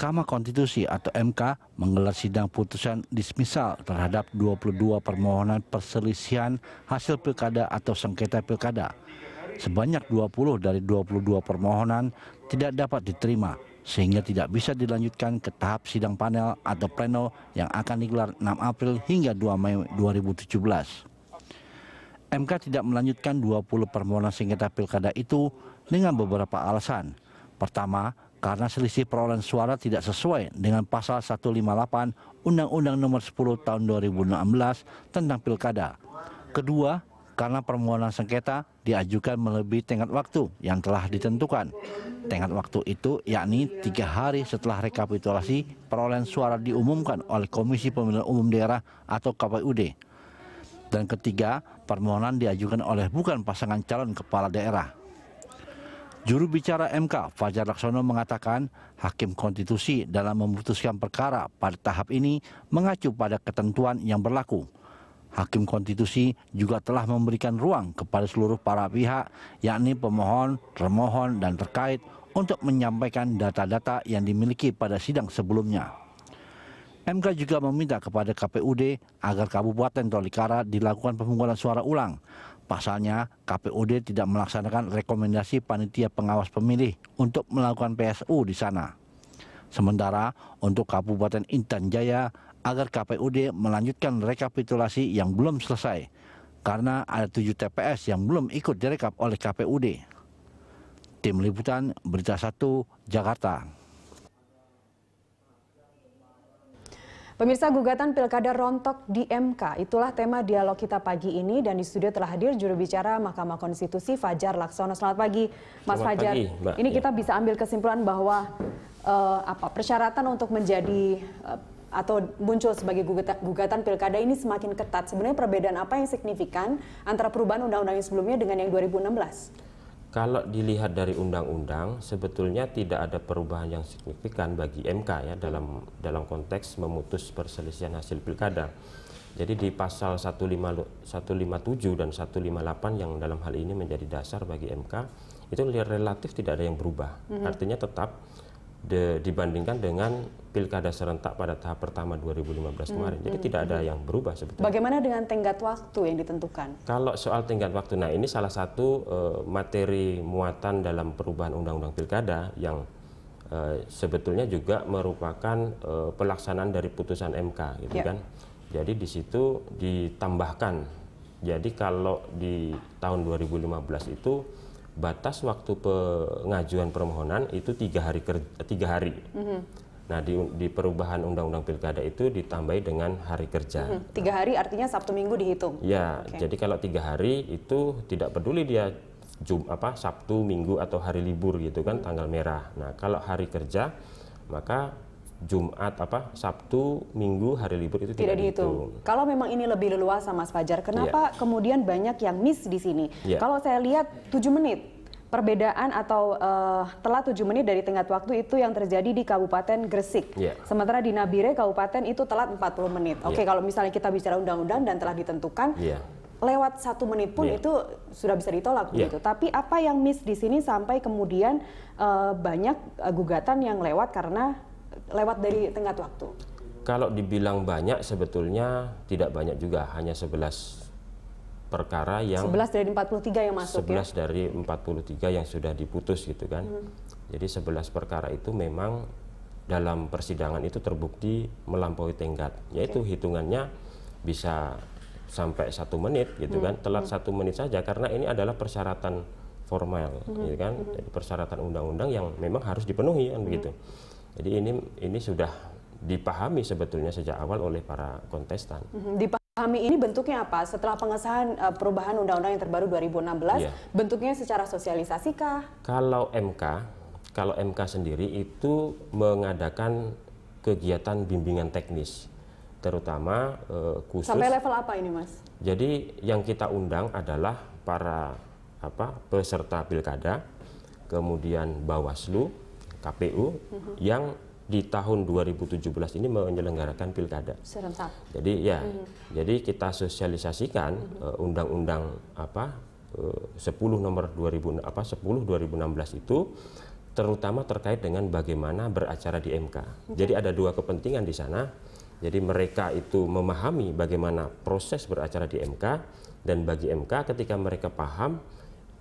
Mahkamah Konstitusi atau MK menggelar sidang putusan dismisal terhadap 22 permohonan perselisihan hasil pilkada atau sengketa pilkada. Sebanyak 20 dari 22 permohonan tidak dapat diterima sehingga tidak bisa dilanjutkan ke tahap sidang panel atau pleno yang akan digelar 6 April hingga 2 Mei 2017. MK tidak melanjutkan 20 permohonan sengketa pilkada itu dengan beberapa alasan. Pertama, karena selisih perolehan suara tidak sesuai dengan pasal 158 Undang-Undang Nomor 10 Tahun 2016 tentang Pilkada. Kedua, karena permohonan sengketa diajukan melebihi tengah waktu yang telah ditentukan. Tenggat waktu itu yakni tiga hari setelah rekapitulasi perolehan suara diumumkan oleh Komisi Pemilihan Umum Daerah atau KPUD. Dan ketiga, permohonan diajukan oleh bukan pasangan calon kepala daerah. Juru bicara MK Fajar Laksono mengatakan Hakim Konstitusi dalam memutuskan perkara pada tahap ini mengacu pada ketentuan yang berlaku. Hakim Konstitusi juga telah memberikan ruang kepada seluruh para pihak yakni pemohon, remohon dan terkait untuk menyampaikan data-data yang dimiliki pada sidang sebelumnya. MK juga meminta kepada KPUD agar Kabupaten Tolikara dilakukan pemungutan suara ulang Pasalnya, KPUD tidak melaksanakan rekomendasi panitia pengawas pemilih untuk melakukan PSU di sana. Sementara untuk Kabupaten Intan Jaya, agar KPUD melanjutkan rekapitulasi yang belum selesai karena ada tujuh TPS yang belum ikut direkap oleh KPUD. Tim Liputan Berita 1 Jakarta. Pemirsa gugatan pilkada rontok di MK, itulah tema dialog kita pagi ini dan di studio telah hadir juru bicara Mahkamah Konstitusi Fajar Laksono. Selamat pagi, Mas Selamat Fajar. Pagi, Mbak. Ini kita ya. bisa ambil kesimpulan bahwa uh, apa persyaratan untuk menjadi uh, atau muncul sebagai gugatan, gugatan pilkada ini semakin ketat. Sebenarnya perbedaan apa yang signifikan antara perubahan undang-undang yang sebelumnya dengan yang 2016? kalau dilihat dari undang-undang sebetulnya tidak ada perubahan yang signifikan bagi MK ya dalam dalam konteks memutus perselisihan hasil pilkada. Jadi di pasal 15, 157 dan 158 yang dalam hal ini menjadi dasar bagi MK itu relatif tidak ada yang berubah. Mm -hmm. Artinya tetap de, dibandingkan dengan pilkada serentak pada tahap pertama 2015 hmm, kemarin. Jadi hmm, tidak ada hmm. yang berubah sebetulnya. Bagaimana dengan tenggat waktu yang ditentukan? Kalau soal tenggat waktu, nah ini salah satu uh, materi muatan dalam perubahan undang-undang pilkada yang uh, sebetulnya juga merupakan uh, pelaksanaan dari putusan MK, gitu yeah. kan? Jadi di situ ditambahkan. Jadi kalau di tahun 2015 itu batas waktu pengajuan permohonan itu tiga hari kerja, tiga hari. Mm -hmm. Nah di, di perubahan undang-undang pilkada itu ditambahi dengan hari kerja. Mm -hmm. Tiga hari artinya Sabtu Minggu dihitung. Ya, okay. jadi kalau tiga hari itu tidak peduli dia Jum apa Sabtu Minggu atau hari libur gitu kan mm -hmm. tanggal merah. Nah kalau hari kerja maka Jumat apa Sabtu Minggu hari libur itu tidak, tidak dihitung. Kalau memang ini lebih leluasa Mas Fajar, kenapa yeah. kemudian banyak yang miss di sini? Yeah. Kalau saya lihat tujuh menit perbedaan atau uh, telat tujuh menit dari tengah waktu itu yang terjadi di Kabupaten Gresik. Yeah. Sementara di Nabire Kabupaten itu telat empat puluh menit. Iya. Oke, okay, yeah. kalau misalnya kita bicara undang-undang dan telah ditentukan yeah. lewat satu menit pun yeah. itu sudah bisa ditolak yeah. begitu. Tapi apa yang miss di sini sampai kemudian uh, banyak uh, gugatan yang lewat karena lewat dari tenggat waktu? Kalau dibilang banyak sebetulnya tidak banyak juga, hanya 11 perkara yang 11 dari 43 yang masuk 11 ya? dari 43 yang sudah diputus gitu kan. Hmm. Jadi 11 perkara itu memang dalam persidangan itu terbukti melampaui tenggat, yaitu okay. hitungannya bisa sampai satu menit gitu hmm. kan, telat hmm. satu menit saja karena ini adalah persyaratan formal, -hmm. gitu kan, hmm. Jadi persyaratan undang-undang yang memang harus dipenuhi kan hmm. begitu. Jadi ini ini sudah dipahami sebetulnya sejak awal oleh para kontestan. Mhm, dipahami ini bentuknya apa? Setelah pengesahan eh, perubahan undang-undang yang terbaru 2016, yeah. bentuknya secara sosialisasi kah? Kalau MK, kalau MK sendiri itu mengadakan kegiatan bimbingan teknis terutama uh, khusus Sampai level apa ini, Mas? Jadi yang kita undang adalah para apa peserta pilkada, kemudian Bawaslu, KPU -huh. Mhm. yang di tahun 2017 ini menyelenggarakan pilkada. Serentak. Jadi ya, -huh. Mhm. jadi kita sosialisasikan mhm. eh, undang-undang uh, -huh. uh, apa eh, uh, 10 nomor 2000 apa 10 2016 itu terutama terkait dengan bagaimana beracara di MK. Okay. Jadi ada dua kepentingan di sana. Jadi mereka itu memahami bagaimana proses beracara di MK dan bagi MK ketika mereka paham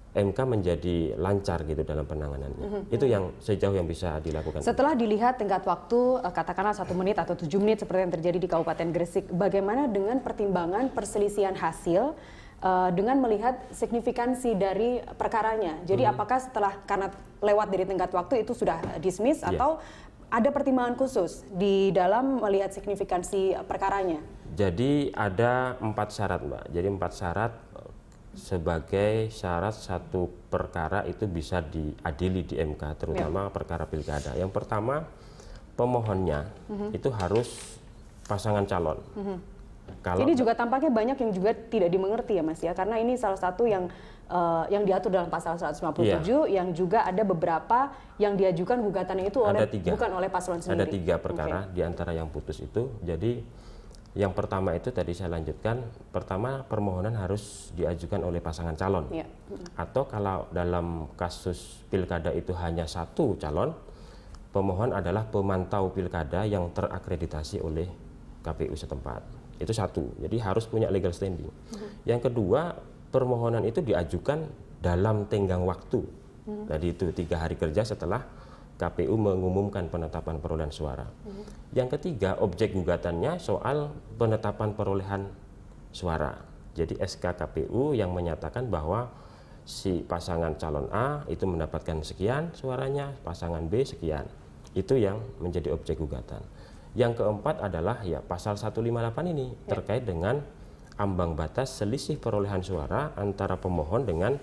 MK menjadi lancar gitu dalam penanganannya. Mm -hmm. Itu mhm. yang sejauh yang bisa dilakukan. Setelah dilihat tenggat waktu eh, katakanlah satu menit atau tujuh menit seperti yang terjadi di Kabupaten Gresik, bagaimana dengan pertimbangan perselisihan hasil uh, dengan melihat signifikansi dari perkaranya? Jadi mm -hmm. apakah setelah karena lewat dari tenggat waktu itu sudah eh, dismiss yeah. atau ada pertimbangan khusus di dalam melihat signifikansi perkaranya? Jadi ada empat syarat, Mbak. Jadi empat syarat sebagai syarat satu perkara itu bisa diadili di MK, terutama ya. perkara pilkada. Yang pertama, pemohonnya uh mhm. -huh. itu harus pasangan calon. Uh mhm. -huh. Kalau ini juga tampaknya banyak yang juga tidak dimengerti ya Mas ya, karena ini salah satu yang uh, yang diatur dalam pasal 157 iya. yang juga ada beberapa yang diajukan gugatannya itu oleh ada tiga. bukan oleh paslon sendiri. Ada tiga perkara okay. di antara yang putus itu. Jadi yang pertama itu tadi saya lanjutkan, pertama permohonan harus diajukan oleh pasangan calon. Ya. Atau kalau dalam kasus pilkada itu hanya satu calon, pemohon adalah pemantau pilkada yang terakreditasi oleh KPU setempat. Itu satu. Jadi harus punya legal standing. Mm-hmm. Yang kedua, permohonan itu diajukan dalam tenggang waktu. Mm-hmm. Jadi itu tiga hari kerja setelah KPU mengumumkan penetapan perolehan suara. Hmm. Yang ketiga, objek gugatannya soal penetapan perolehan suara. Jadi SK KPU yang menyatakan bahwa si pasangan calon A itu mendapatkan sekian suaranya, pasangan B sekian. Itu yang menjadi objek gugatan. Yang keempat adalah ya pasal 158 ini ya. terkait dengan ambang batas selisih perolehan suara antara pemohon dengan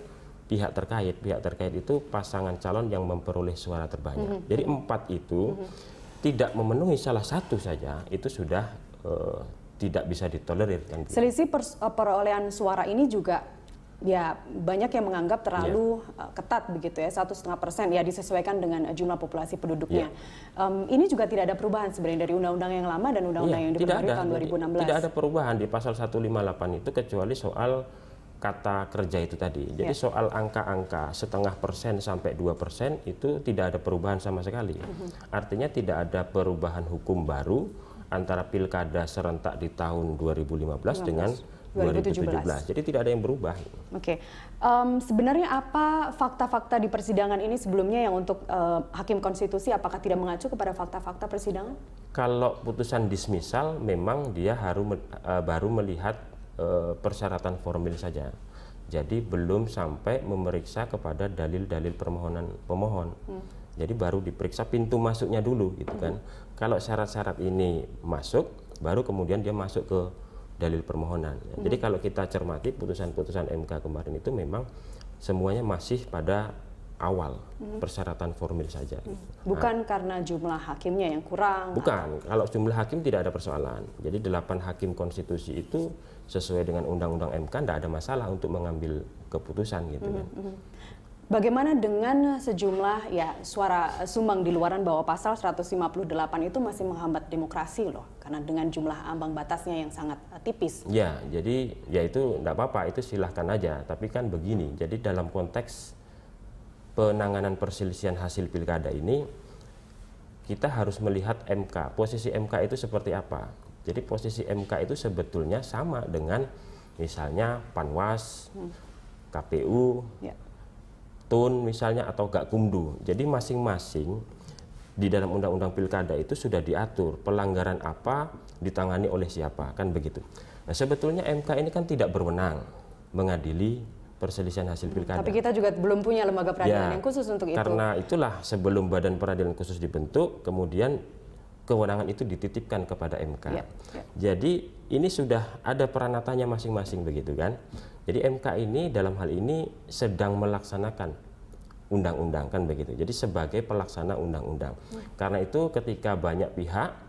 pihak terkait. Pihak terkait itu pasangan calon yang memperoleh suara terbanyak. Mm -hmm. Jadi empat itu mm -hmm. tidak memenuhi salah satu saja itu sudah uh, tidak bisa ditolerir. Kan? Selisih eh, perolehan suara ini juga ya banyak yang menganggap terlalu yeah. Iya. ketat begitu ya satu setengah persen ya disesuaikan dengan eh, jumlah populasi penduduknya. Yeah. Iya. Um, ini juga tidak ada perubahan sebenarnya dari undang-undang yang lama dan undang-undang yeah, yang diperbarui tahun 2016. Tidak ada perubahan di pasal 158 itu kecuali soal kata kerja itu tadi. Jadi ya. soal angka-angka setengah persen sampai dua persen itu tidak ada perubahan sama sekali. Mm-hmm. Artinya tidak ada perubahan hukum baru antara pilkada serentak di tahun 2015 15. dengan 2017. 2017. Jadi tidak ada yang berubah. Oke, okay. um, sebenarnya apa fakta-fakta di persidangan ini sebelumnya yang untuk uh, hakim konstitusi apakah tidak mengacu kepada fakta-fakta persidangan? Kalau putusan dismisal memang dia harus uh, eh, baru melihat Eh, persyaratan formil saja. Jadi belum sampai memeriksa kepada dalil-dalil permohonan pemohon. Hmm. Jadi baru diperiksa pintu masuknya dulu gitu kan. Hmm. Kalau syarat-syarat ini masuk, baru kemudian dia masuk ke dalil permohonan. Hmm. Jadi kalau kita cermati putusan-putusan MK kemarin itu memang semuanya masih pada awal hmm. persyaratan formil saja. Hmm. Bukan nah, karena jumlah hakimnya yang kurang. Bukan, atau... kalau jumlah hakim tidak ada persoalan. Jadi delapan hakim konstitusi itu sesuai dengan undang-undang MK tidak ada masalah untuk mengambil keputusan gitu hmm. kan. Bagaimana dengan sejumlah ya suara eh, sumbang di luaran bahwa pasal 158 itu masih menghambat demokrasi loh karena dengan jumlah ambang batasnya yang sangat eh, tipis. Ya, jadi ya itu tidak apa-apa itu silahkan aja. Tapi kan begini, jadi dalam konteks penanganan perselisihan hasil pilkada ini kita harus melihat MK. Posisi MK itu seperti apa? Jadi posisi MK itu sebetulnya sama dengan misalnya Panwas, KPU, ya. TUN misalnya atau gak Gakumdu. Jadi masing-masing di dalam undang-undang pilkada itu sudah diatur pelanggaran apa ditangani oleh siapa kan begitu. Nah sebetulnya MK ini kan tidak berwenang mengadili perselisihan hasil hmm, pilkada. Tapi kita juga belum punya lembaga ya, peradilan ya, yang khusus untuk itu. Karena itulah sebelum badan peradilan khusus dibentuk, kemudian kewenangan itu dititipkan kepada MK. Ya, ya. Jadi ini sudah ada peranatanya masing-masing begitu kan. Jadi MK ini dalam hal ini sedang melaksanakan undang-undang kan begitu. Jadi sebagai pelaksana undang-undang. Hmm. Karena itu ketika banyak pihak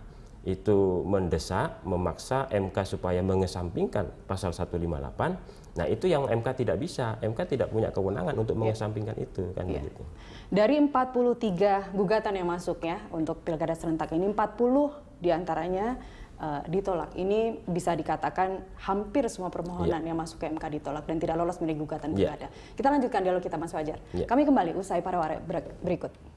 itu mendesak, memaksa MK supaya mengesampingkan pasal 158 Nah itu yang MK tidak bisa, MK tidak punya kewenangan untuk iya. mengesampingkan itu kan yeah. begitu. Dari 43 gugatan yang masuk ya untuk pilkada serentak ini 40 diantaranya uh, ditolak. Ini bisa dikatakan hampir semua permohonan yeah. yang masuk ke MK ditolak dan tidak lolos menjadi gugatan iya. pilkada. Kita lanjutkan dialog kita Mas Wajar. Yeah. Kami kembali usai para berikut.